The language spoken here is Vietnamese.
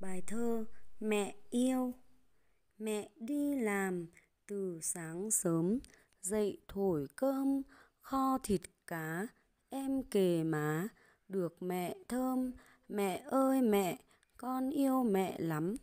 Bài thơ Mẹ yêu Mẹ đi làm từ sáng sớm, dậy thổi cơm, kho thịt cá, em kề má, được mẹ thơm, mẹ ơi mẹ, con yêu mẹ lắm.